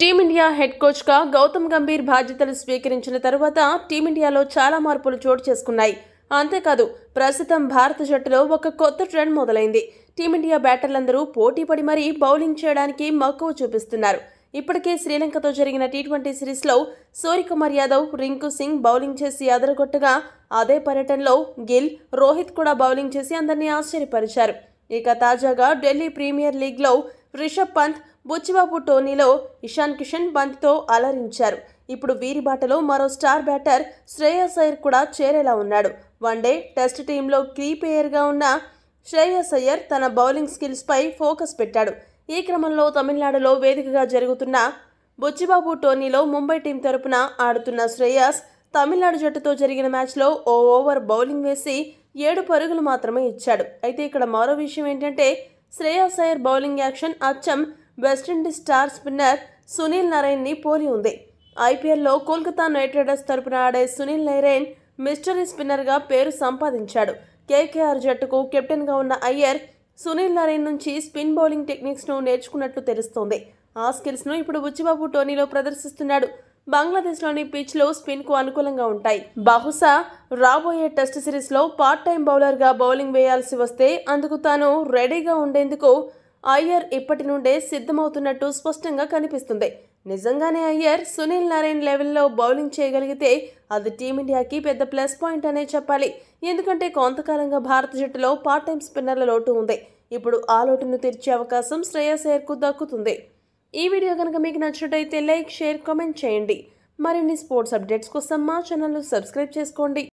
team India head కోచ్గా గౌతమ్ గంభీర్ బాధ్యతలు స్వీకరించిన తర్వాత టీమిండియాలో చాలా మార్పులు చోటు చేసుకున్నాయి అంతేకాదు ప్రస్తుతం భారత జట్టులో ఒక కొత్త ట్రెండ్ మొదలైంది టీమిండియా బ్యాటర్లందరూ పోటీ పడి మరీ బౌలింగ్ చేయడానికి మక్కువ చూపిస్తున్నారు ఇప్పటికే శ్రీలంకతో జరిగిన టీ ట్వంటీ సిరీస్లో సూర్యకుమార్ యాదవ్ రింకు సింగ్ బౌలింగ్ చేసి అదరగొట్టగా అదే పర్యటనలో గిల్ రోహిత్ కూడా బౌలింగ్ చేసి అందరినీ ఆశ్చర్యపరిచారు ఇక తాజాగా ఢిల్లీ ప్రీమియర్ లీగ్లో రిషబ్ పంత్ బుచ్చిబాబు టోర్నీలో ఇషాన్ కిషన్ బంతితో అలరించారు ఇప్పుడు వీరి బాటలో మరో స్టార్ బ్యాటర్ శ్రేయస్ అయ్యర్ కూడా చేరేలా ఉన్నాడు వన్డే టెస్ట్ టీంలో క్రీ ప్లేయర్గా ఉన్న శ్రేయస్ అయ్యర్ తన బౌలింగ్ స్కిల్స్పై ఫోకస్ పెట్టాడు ఈ క్రమంలో తమిళనాడులో వేదికగా జరుగుతున్న బుచ్చిబాబు టోర్నీలో ముంబై టీం తరపున ఆడుతున్న శ్రేయస్ తమిళనాడు జట్టుతో జరిగిన మ్యాచ్లో ఓ ఓవర్ బౌలింగ్ వేసి ఏడు పరుగులు మాత్రమే ఇచ్చాడు అయితే ఇక్కడ మరో విషయం ఏంటంటే శ్రేయస్ అయ్యర్ బౌలింగ్ యాక్షన్ అచ్చం వెస్టిండీస్ స్టార్ స్పిన్నర్ సునీల్ నరైన్ని పోలి ఉంది ఐపీఎల్లో కోల్కతా నైట్ రైడర్స్ తరపున ఆడే సునీల్ నరేన్ మిస్టరీ స్పిన్నర్గా పేరు సంపాదించాడు కేకేఆర్ జట్టుకు కెప్టెన్గా ఉన్న అయ్యర్ సునీల్ నరేన్ నుంచి స్పిన్ బౌలింగ్ టెక్నిక్స్ను నేర్చుకున్నట్లు తెలుస్తోంది ఆ స్కిల్స్ను ఇప్పుడు బుచ్చిబాబు టోనీలో ప్రదర్శిస్తున్నాడు బంగ్లాదేశ్లోని పిచ్లు స్పిన్కు అనుకూలంగా ఉంటాయి బహుశా రాబోయే టెస్ట్ సిరీస్లో పార్ట్ టైం బౌలర్గా బౌలింగ్ వేయాల్సి వస్తే అందుకు తాను రెడీగా ఉండేందుకు అయ్యర్ ఇప్పటి నుండే సిద్ధమవుతున్నట్టు స్పష్టంగా కనిపిస్తుంది నిజంగానే అయ్యర్ సునీల్ నారాయణ్ లెవెల్లో బౌలింగ్ చేయగలిగితే అది టీమిండియాకి పెద్ద ప్లస్ పాయింట్ అనే చెప్పాలి ఎందుకంటే కొంతకాలంగా భారత జట్టులో పార్ట్ టైం స్పిన్నర్ల లోటు ఉంది ఇప్పుడు ఆ లోటును తీర్చే అవకాశం శ్రేయస్ దక్కుతుంది ఈ వీడియో కనుక మీకు నచ్చినట్టయితే లైక్ షేర్ కామెంట్ చేయండి మరిన్ని స్పోర్ట్స్ అప్డేట్స్ కోసం మా ఛానల్ను సబ్స్క్రైబ్ చేసుకోండి